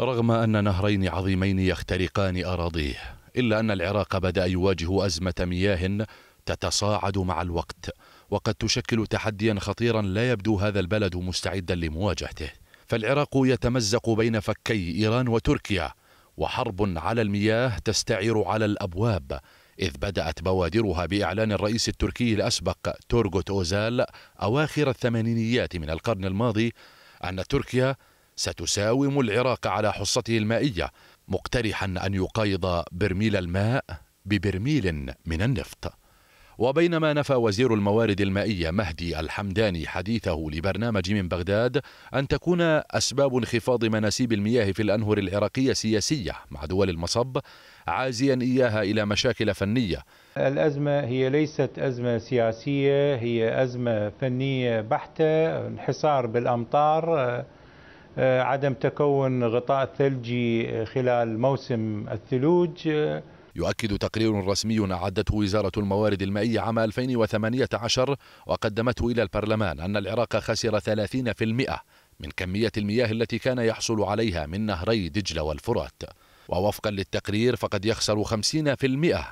رغم أن نهرين عظيمين يخترقان أراضيه إلا أن العراق بدأ يواجه أزمة مياه تتصاعد مع الوقت وقد تشكل تحديا خطيرا لا يبدو هذا البلد مستعدا لمواجهته فالعراق يتمزق بين فكي إيران وتركيا وحرب على المياه تستعير على الأبواب إذ بدأت بوادرها بإعلان الرئيس التركي الأسبق تورغوت أوزال أواخر الثمانينيات من القرن الماضي أن تركيا ستساوم العراق على حصته المائية مقترحا أن يقايض برميل الماء ببرميل من النفط وبينما نفى وزير الموارد المائية مهدي الحمداني حديثه لبرنامج من بغداد أن تكون أسباب انخفاض مناسيب المياه في الأنهر العراقية سياسية مع دول المصب عازيا إياها إلى مشاكل فنية الأزمة هي ليست أزمة سياسية هي أزمة فنية بحتة انحصار بالأمطار آه، عدم تكون غطاء ثلجي آه، خلال موسم الثلوج آه، يؤكد تقرير رسمي أعدته وزارة الموارد المائية عام 2018 وقدمته إلى البرلمان أن العراق خسر 30% من كمية المياه التي كان يحصل عليها من نهري دجلة والفرات ووفقا للتقرير فقد يخسر 50%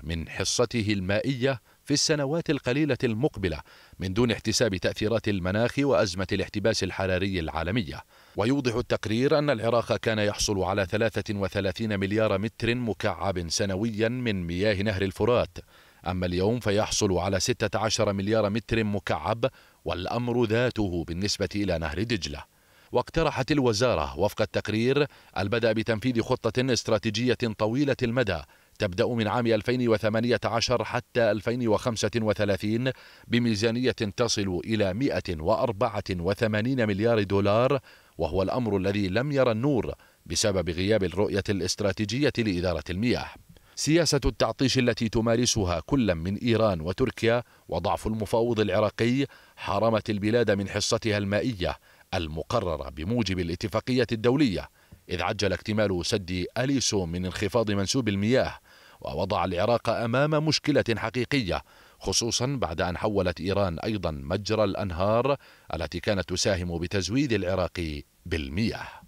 من حصته المائية في السنوات القليلة المقبلة من دون احتساب تأثيرات المناخ وأزمة الاحتباس الحراري العالمية ويوضح التقرير أن العراق كان يحصل على 33 مليار متر مكعب سنويا من مياه نهر الفرات أما اليوم فيحصل على 16 مليار متر مكعب والأمر ذاته بالنسبة إلى نهر دجلة واقترحت الوزارة وفق التقرير البدء بتنفيذ خطة استراتيجية طويلة المدى تبدأ من عام 2018 حتى 2035 بميزانية تصل إلى 184 مليار دولار وهو الأمر الذي لم يرى النور بسبب غياب الرؤية الاستراتيجية لإدارة المياه سياسة التعطيش التي تمارسها كل من إيران وتركيا وضعف المفاوض العراقي حرمت البلاد من حصتها المائية المقررة بموجب الاتفاقية الدولية إذ عجل اكتمال سد أليسو من انخفاض منسوب المياه ووضع العراق أمام مشكلة حقيقية خصوصا بعد أن حولت إيران أيضا مجرى الأنهار التي كانت تساهم بتزويد العراق بالمياه